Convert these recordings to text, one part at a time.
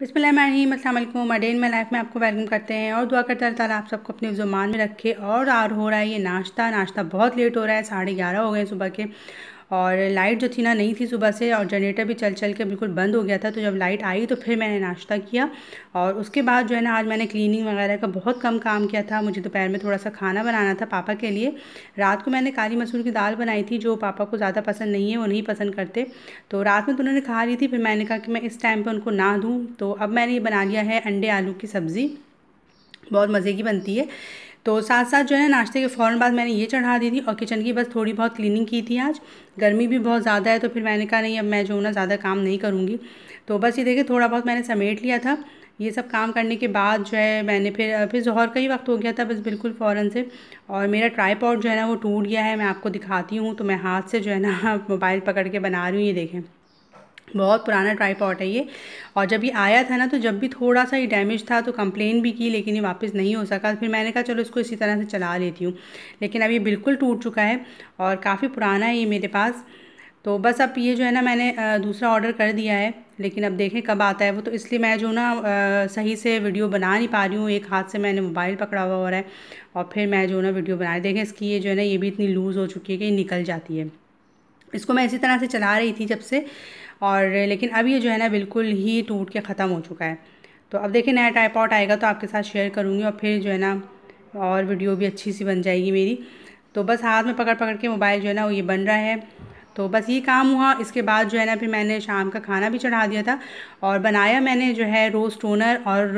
बिसमिलकुम इन में लाइफ में आपको वेलकम करते हैं और दुआ करते हैं ताला आप सबको अपने जुबान में रखे और आर हो रहा है ये नाश्ता नाश्ता बहुत लेट हो रहा है साढ़े ग्यारह हो गए सुबह के और लाइट जो थी ना नहीं थी सुबह से और जनरेटर भी चल चल के बिल्कुल बंद हो गया था तो जब लाइट आई तो फिर मैंने नाश्ता किया और उसके बाद जो है ना आज मैंने क्लीनिंग वगैरह का बहुत कम काम किया था मुझे दोपहर में थोड़ा सा खाना बनाना था पापा के लिए रात को मैंने काली मसूर की दाल बनाई थी जो पापा को ज़्यादा पसंद नहीं है वो नहीं पसंद करते तो रात में तो उन्होंने खा ली थी फिर मैंने कहा कि मैं इस टाइम पर उनको ना दूँ तो अब मैंने ये बना लिया है अंडे आलू की सब्ज़ी बहुत मज़े की बनती है तो साथ साथ जो है नाश्ते के फ़ौरन बाद मैंने ये चढ़ा दी थी और किचन की बस थोड़ी बहुत क्लीनिंग की थी आज गर्मी भी बहुत ज़्यादा है तो फिर मैंने कहा नहीं अब मैं जो ना ज़्यादा काम नहीं करूँगी तो बस ये देखिए थोड़ा बहुत मैंने समेट लिया था ये सब काम करने के बाद जो है मैंने फिर फिर जहर का ही वक्त हो गया था बस बिल्कुल फ़ौरन से और मेरा ट्राईपॉड जो है ना वो टूट गया है मैं आपको दिखाती हूँ तो मैं हाथ से जो है ना मोबाइल पकड़ के बना रही हूँ ये देखें बहुत पुराना ट्राईपॉट है ये और जब ये आया था ना तो जब भी थोड़ा सा ये डैमेज था तो कंप्लेन भी की लेकिन ये वापस नहीं हो सका फिर मैंने कहा चलो इसको इसी तरह से चला लेती हूँ लेकिन अब ये बिल्कुल टूट चुका है और काफ़ी पुराना है ये मेरे पास तो बस अब ये जो है ना मैंने दूसरा ऑर्डर कर दिया है लेकिन अब देखें कब आता है वो तो इसलिए मैं जो ना सही से वीडियो बना नहीं पा रही हूँ एक हाथ से मैंने मोबाइल पकड़ा हुआ हो रहा है और फिर मैं जो ना वीडियो बना देखें इसकी ये जो है ना ये भी इतनी लूज़ हो चुकी है कि निकल जाती है इसको मैं इसी तरह से चला रही थी जब से और लेकिन अब ये जो है ना बिल्कुल ही टूट के ख़त्म हो चुका है तो अब देखिए नया आउट आएगा तो आपके साथ शेयर करूँगी और फिर जो है ना और वीडियो भी अच्छी सी बन जाएगी मेरी तो बस हाथ में पकड़ पकड़ के मोबाइल जो है ना वो ये बन रहा है तो बस ये काम हुआ इसके बाद जो है ना फिर मैंने शाम का खाना भी चढ़ा दिया था और बनाया मैंने जो है रोज़ टोनर और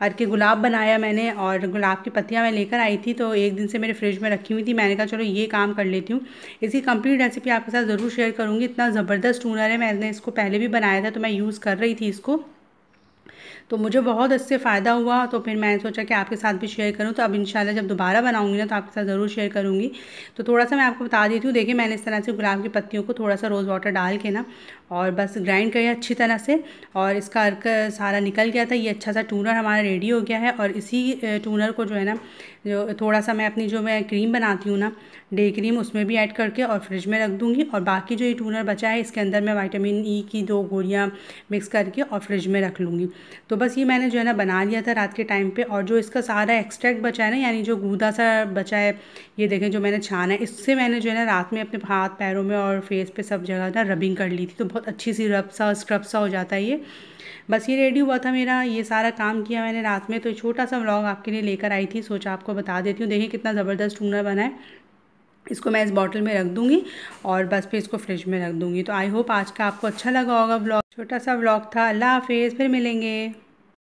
अरके के गुलाब बनाया मैंने और गुलाब की पत्तियाँ मैं लेकर आई थी तो एक दिन से मेरे फ्रिज में रखी हुई थी मैंने कहा चलो ये काम कर लेती हूँ इसकी कंप्लीट रेसिपी आपके साथ ज़रूर शेयर करूँगी इतना ज़बरदस्त टोनर है मैंने इसको पहले भी बनाया था तो मैं यूज़ कर रही थी इसको तो मुझे बहुत इससे फ़ायदा हुआ तो फिर मैंने सोचा कि आपके साथ भी शेयर करूँ तो अब इंशाल्लाह जब दोबारा बनाऊंगी ना तो आपके साथ ज़रूर शेयर करूंगी तो थोड़ा सा मैं आपको बता देती हूँ देखिए मैंने इस तरह से गुलाब की पत्तियों को थोड़ा सा रोज़ वाटर डाल के ना और बस ग्राइंड करिए अच्छी तरह से और इसका अर्क सारा निकल गया था ये अच्छा सा टूनर हमारा रेडी हो गया है और इसी टूनर को जो है ना जो थोड़ा सा मैं अपनी जो मैं क्रीम बनाती हूँ ना डे क्रीम उसमें भी ऐड करके और फ्रिज में रख दूँगी और बाकी जो ये टूनर बचा है इसके अंदर मैं वाइटामिन ई e की दो गोलियाँ मिक्स करके और फ्रिज में रख लूँगी तो बस ये मैंने जो है ना बना लिया था रात के टाइम पे और जो इसका सारा एक्सट्रैक्ट बचा है ना यानी जो गूदा सा बचा है ये देखें जो मैंने छाना है इससे मैंने जो है ना रात में अपने हाथ पैरों में और फेस पे सब जगह ना रबिंग कर ली थी तो बहुत अच्छी सी रब सा स्क्रब सा हो जाता है ये बस ये रेडी हुआ था मेरा ये सारा काम किया मैंने रात में तो छोटा सा व्लॉग आपके लिए लेकर आई थी सोचा आपको बता देती हूँ देखिए कितना ज़बरदस्त टूनर बना है इसको मैं इस बॉटल में रख दूँगी और बस फिर इसको फ्रिज में रख दूँगी तो आई होप आज का आपको अच्छा लगा होगा ब्लॉग छोटा सा ब्लॉग था अल्लाह हाफिज़ फिर मिलेंगे